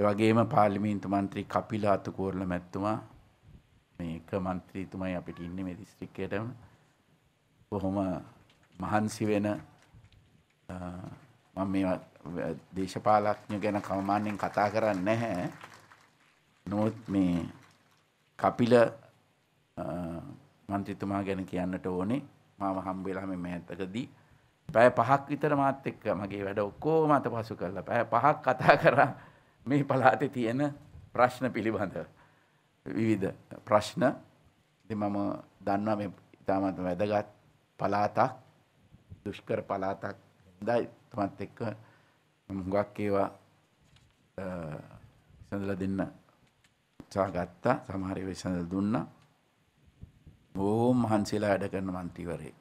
එවගේම පාලිමීන්තු මන්ත්‍රී කපිලාතු කෝරල මැත්තුමා මේක මන්ත්‍රීතුමයි අපිට ඉන්න මේ දිස්ත්‍රික්කයට බොහොම මහන්සි වෙන මම මේ දේශපාලඥ ගැන කවමාන්‍යෙන් කතා කරන්න නැහැ නොත් මේ කපිල මන්ත්‍රීතුමා ගැන කියන්නට ඕනේ මාව හම්බෙලා මෙම ඇතකදී පැය පහක් විතර මාත් එක්ක මගේ වැඩ ඔක්කෝ මත පසු කරලා පැය පහක් කතා කරා මේ පලාතේ තියෙන ප්‍රශ්න පිළිබඳ විවිධ ප්‍රශ්න ඉතින් මම දන්නවා මේ ඉතාමත් වැදගත් පලාතක් දුෂ්කර පලාතක් දයි තමත් එක්ක හුඟක් ඒවා විසඳලා දෙන්න උත්සාහ ගත්තා සමහර ඒවා විසඳලා දුන්නා බොහොම මහන්සිලා වැඩ කරන മന്ത്രിවරයෙක්